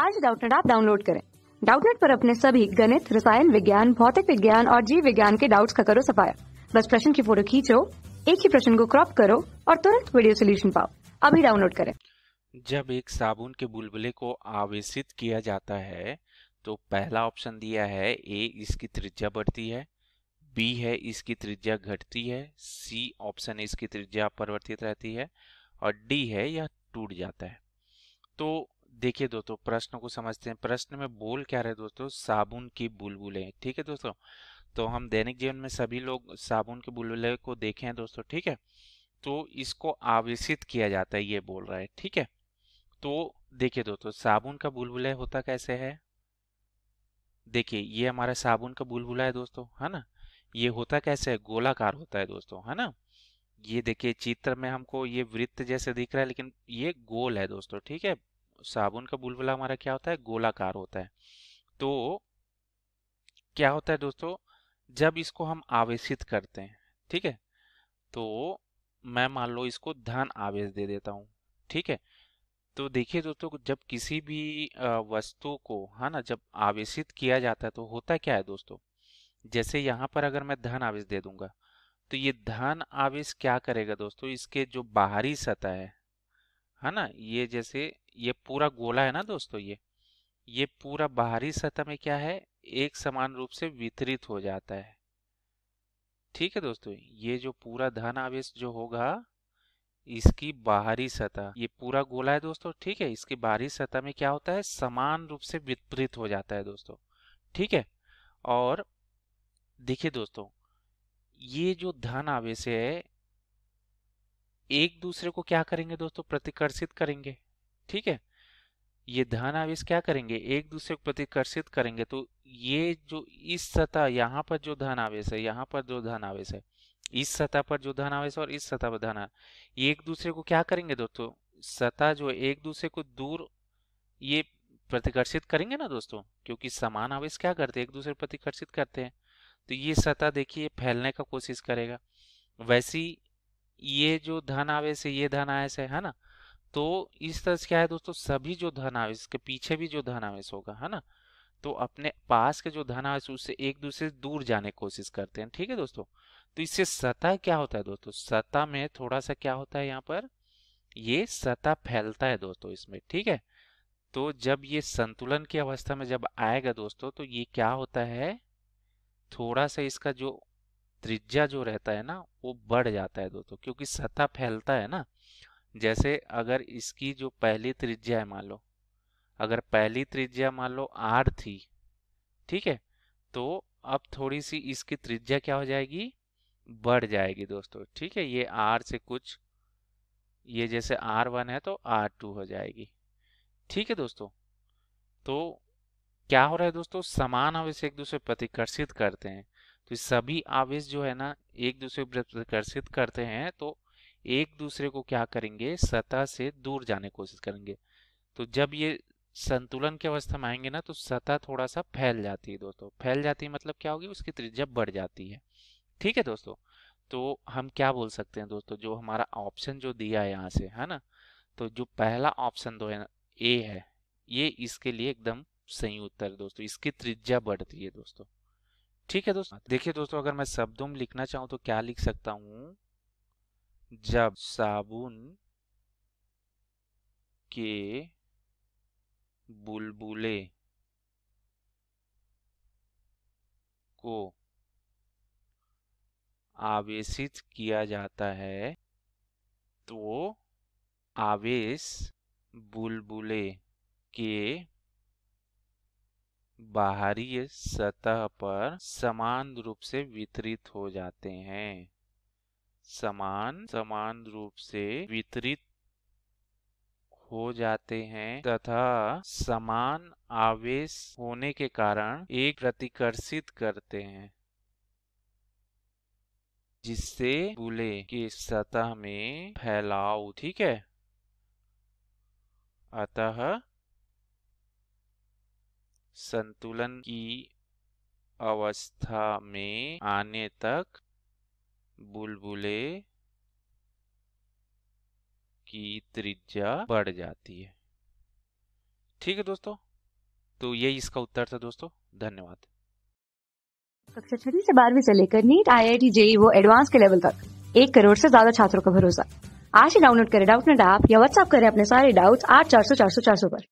आज डाउटनेट आप डाउनलोड करें डाउटनेट पर अपने सभी गणित रसायन विज्ञान भौतिक विज्ञान और जीव विज्ञान के डाउट्स का करो सफाया बस प्रश्न की फोटो खींचो एक ही प्रश्न को क्रॉप करो और तुरंत वीडियो सोल्यूशन पाओ अभी डाउनलोड करें जब एक साबुन के बुलबुले को आवेशित किया जाता है तो पहला ऑप्शन दिया है ए इसकी त्रिज्या बढ़ती है बी है इसकी त्रिज्या घटती है सी ऑप्शन इसकी त्रिज्या परिवर्तित रहती है और डी है यह टूट जाता है तो देखिए दोस्तों प्रश्न को समझते हैं प्रश्न में बोल क्या रहे दोस्तों साबुन की बुलबुलें ठीक है दोस्तों तो हम दैनिक जीवन में सभी लोग साबुन के बुलबुले को देखे हैं दोस्तों ठीक है तो इसको आवेशित किया जाता है ये बोल रहा है ठीक है तो देखिए दोस्तों साबुन का बुलबुला होता कैसे है देखिए ये हमारा साबुन का बुलबुला है दोस्तों है ना ये होता कैसे है गोलाकार होता है दोस्तों है ना ये देखिए चित्र में हमको ये वृत्त जैसे दिख रहा है लेकिन ये गोल है दोस्तों ठीक है साबुन का बुलबुला हमारा क्या होता है गोलाकार होता है तो क्या होता है दोस्तों जब इसको हम आवेशित करते हैं ठीक है तो मैं मान लो इसको धन आवेश दे देता हूँ ठीक है तो देखिए दोस्तों जब किसी भी वस्तु को है ना जब आवेशित किया जाता है तो होता क्या है दोस्तों जैसे यहाँ पर अगर मैं धन आवेश दे दूंगा तो ये धन आवेश क्या करेगा दोस्तों इसके जो बाहरी सतह है है ना ये जैसे ये पूरा गोला है ना दोस्तों ये ये पूरा बाहरी सतह में क्या है एक समान रूप से वितरित हो जाता है ठीक है दोस्तों ये जो पूरा धन आवेश जो होगा इसकी बाहरी सतह ये पूरा गोला है दोस्तों ठीक है इसकी बाहरी सतह में क्या होता है समान रूप से विपरीत हो जाता है दोस्तों ठीक है और देखिए दोस्तों ये जो धन आवेश है एक दूसरे को क्या करेंगे दोस्तों प्रतिकर्षित करेंगे ठीक है ये धन आवेश क्या करेंगे एक दूसरे को प्रतिकर्षित करेंगे तो ये जो इस सतह यहाँ पर जो धन आवेश है यहाँ पर जो धन आवेश है इस सतह पर जो धन आवेश और इस सतह पर धन एक दूसरे को क्या करेंगे दोस्तों सतह जो एक दूसरे को दूर ये प्रतिकर्षित करेंगे ना दोस्तों क्योंकि समान आवेश क्या करते हैं एक दूसरे प्रतिकर्षित करते हैं तो ये सतह देखिए फैलने का कोशिश करेगा वैसी ये जो धन आवेश है ये धन आवेश है ना तो इस तरह से क्या है दोस्तों सभी जो धनावेश के पीछे भी जो धनावेश होगा है ना तो अपने पास के जो धनावेश उससे एक दूसरे से दूर जाने की कोशिश करते हैं ठीक है दोस्तों तो इससे सतह क्या होता है दोस्तों सतह में थोड़ा सा क्या होता है यहाँ पर ये सतह फैलता है दोस्तों इसमें ठीक है तो जब ये संतुलन की अवस्था में जब आएगा दोस्तों तो ये क्या होता है थोड़ा सा इसका जो त्रिज्या जो रहता है ना वो बढ़ जाता है दोस्तों क्योंकि सतह फैलता है ना जैसे अगर इसकी जो पहली त्रिज्या है मान लो अगर पहली त्रिज्या मान लो आर थी ठीक है तो अब थोड़ी सी इसकी त्रिज्या क्या हो जाएगी बढ़ जाएगी दोस्तों ठीक है ये आर से कुछ ये जैसे आर वन है तो आर टू हो जाएगी ठीक है दोस्तों तो क्या हो रहा है दोस्तों समान आवेश एक दूसरे प्रतिकर्षित करते हैं तो सभी आवेश जो है ना एक दूसरे प्रतिकर्षित करते हैं तो एक दूसरे को क्या करेंगे सतह से दूर जाने की कोशिश करेंगे तो जब ये संतुलन की अवस्था में आएंगे ना तो सतह थोड़ा सा फैल जाती है दोस्तों फैल जाती है मतलब क्या होगी उसकी त्रिज्या बढ़ जाती है ठीक है दोस्तों तो हम क्या बोल सकते हैं दोस्तों जो हमारा ऑप्शन जो दिया है यहाँ से है ना तो जो पहला ऑप्शन दो है ए है ये इसके लिए एकदम सही उत्तर है दोस्तों इसकी त्रिज्या बढ़ती है दोस्तों ठीक है दोस्तों देखिए दोस्तों अगर मैं शब्दों में लिखना चाहूँ तो क्या लिख सकता हूँ जब साबुन के बुलबुले को आवेशित किया जाता है तो आवेश बुलबुले के बाहरी सतह पर समान रूप से वितरित हो जाते हैं समान समान रूप से वितरित हो जाते हैं तथा समान आवेश होने के कारण एक प्रतिकर्षित करते हैं जिससे बुले की सतह में फैलाव ठीक है अतः संतुलन की अवस्था में आने तक बुलबुले की त्रिज्या बढ़ जाती है ठीक है दोस्तों तो यही इसका उत्तर था दोस्तों धन्यवाद कक्षा छठी से बारहवीं से लेकर NEET I I T JEE वो एडवांस के लेवल तक एक करोड़ से ज्यादा छात्रों का भरोसा आज ही डाउनलोड करें डाउट नेट ऐप या व्हाट्सएप करें अपने सारे डाउट्स आठ चार सौ चार सौ चार सौ पर